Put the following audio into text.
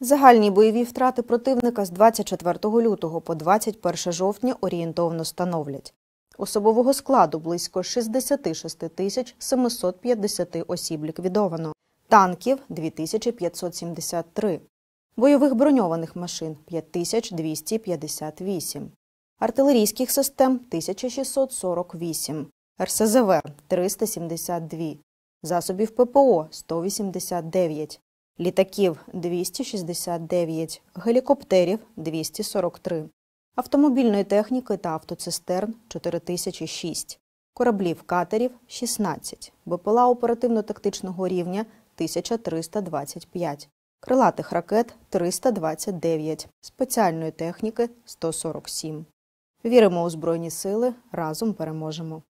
Загальні бойові втрати противника з 24 лютого по 21 жовтня орієнтовно становлять особового складу близько 66 тисяч 750 осіб ліквідовано, танків 2573, бойових броньованих машин 5258, артилерійських систем 1648, РСЗВ 372, засобів ППО 189 літаків 269, гелікоптерів 243, автомобільної техніки та автоцистерн 4006, кораблів катерів 16, БПЛА оперативно-тактичного рівня 1325, крилатих ракет 329, спеціальної техніки 147. Віримо у Збройні сили, разом переможемо.